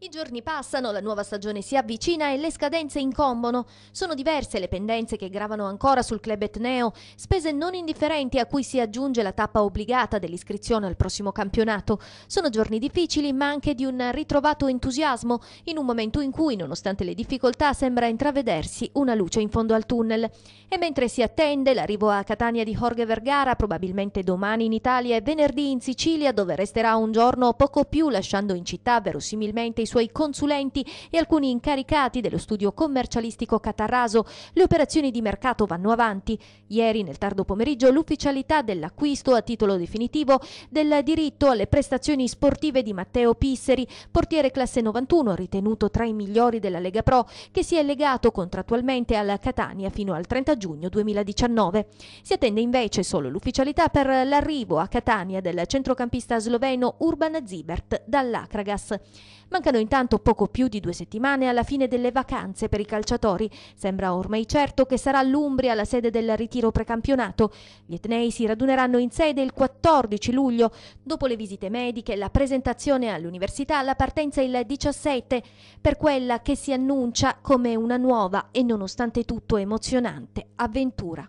I giorni passano, la nuova stagione si avvicina e le scadenze incombono. Sono diverse le pendenze che gravano ancora sul club etneo, spese non indifferenti a cui si aggiunge la tappa obbligata dell'iscrizione al prossimo campionato. Sono giorni difficili ma anche di un ritrovato entusiasmo, in un momento in cui, nonostante le difficoltà, sembra intravedersi una luce in fondo al tunnel. E mentre si attende l'arrivo a Catania di Jorge Vergara, probabilmente domani in Italia e venerdì in Sicilia, dove resterà un giorno o poco più, lasciando in città verosimilmente i suoi consulenti e alcuni incaricati dello studio commercialistico Catarraso, le operazioni di mercato vanno avanti. Ieri nel tardo pomeriggio l'ufficialità dell'acquisto a titolo definitivo del diritto alle prestazioni sportive di Matteo Pisseri, portiere classe 91 ritenuto tra i migliori della Lega Pro, che si è legato contrattualmente alla Catania fino al 30 giugno 2019. Si attende invece solo l'ufficialità per l'arrivo a Catania del centrocampista sloveno Urban Zibert dall'Akragas. Mancano Mancano intanto poco più di due settimane alla fine delle vacanze per i calciatori. Sembra ormai certo che sarà l'Umbria la sede del ritiro precampionato. Gli etnei si raduneranno in sede il 14 luglio. Dopo le visite mediche, la presentazione all'università, la partenza il 17 per quella che si annuncia come una nuova e nonostante tutto emozionante avventura.